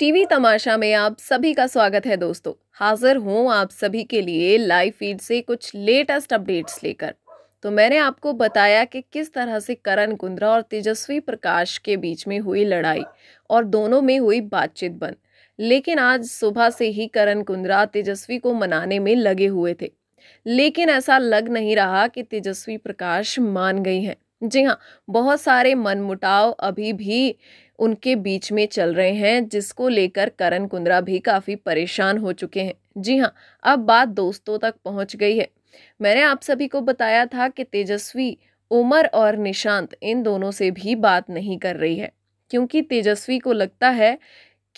TV तमाशा में आप सभी का स्वागत है दोस्तों हाजिर हूँ आप सभी के लिए लाइव फीड से कुछ लेटेस्ट अपडेट्स लेकर तो मैंने आपको बताया कि किस तरह से करण कुंद्रा और तेजस्वी प्रकाश के बीच में हुई लड़ाई और दोनों में हुई बातचीत बंद लेकिन आज सुबह से ही करण कुंद्रा तेजस्वी को मनाने में लगे हुए थे लेकिन ऐसा लग नहीं रहा कि तेजस्वी प्रकाश मान गई हैं जी हाँ बहुत सारे मनमुटाव अभी भी उनके बीच में चल रहे हैं जिसको लेकर करण कुंद्रा भी काफ़ी परेशान हो चुके हैं जी हाँ अब बात दोस्तों तक पहुंच गई है मैंने आप सभी को बताया था कि तेजस्वी उमर और निशांत इन दोनों से भी बात नहीं कर रही है क्योंकि तेजस्वी को लगता है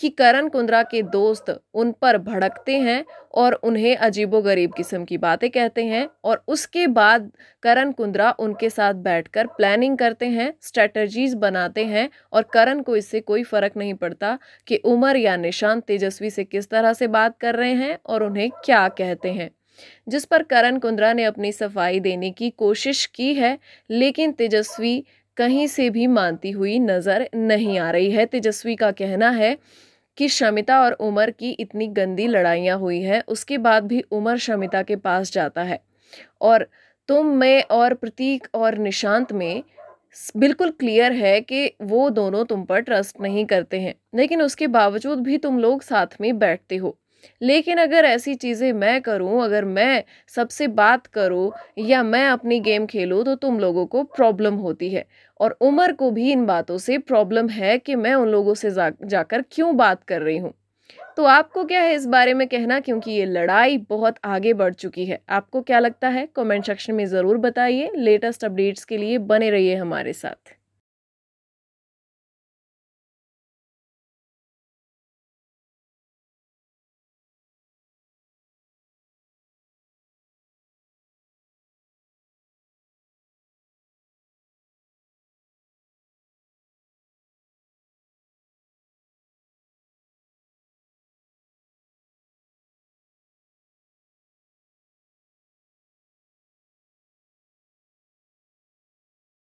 कि करण कुंद्रा के दोस्त उन पर भड़कते हैं और उन्हें अजीबोगरीब किस्म की बातें कहते हैं और उसके बाद करण कुंद्रा उनके साथ बैठकर प्लानिंग करते हैं स्ट्रेटजीज बनाते हैं और करण को इससे कोई फ़र्क नहीं पड़ता कि उमर या निशान तेजस्वी से किस तरह से बात कर रहे हैं और उन्हें क्या कहते हैं जिस पर करण कुंद्रा ने अपनी सफाई देने की कोशिश की है लेकिन तेजस्वी कहीं से भी मानती हुई नज़र नहीं आ रही है तेजस्वी का कहना है कि शमिता और उमर की इतनी गंदी लड़ाइयाँ हुई हैं उसके बाद भी उमर शमिता के पास जाता है और तुम मैं और प्रतीक और निशांत में बिल्कुल क्लियर है कि वो दोनों तुम पर ट्रस्ट नहीं करते हैं लेकिन उसके बावजूद भी तुम लोग साथ में बैठते हो लेकिन अगर ऐसी चीज़ें मैं करूँ अगर मैं सबसे बात करूँ या मैं अपनी गेम खेलूँ तो तुम लोगों को प्रॉब्लम होती है और उमर को भी इन बातों से प्रॉब्लम है कि मैं उन लोगों से जा जाकर क्यों बात कर रही हूँ तो आपको क्या है इस बारे में कहना क्योंकि ये लड़ाई बहुत आगे बढ़ चुकी है आपको क्या लगता है कॉमेंट सेक्शन में ज़रूर बताइए लेटेस्ट अपडेट्स के लिए बने रहिए हमारे साथ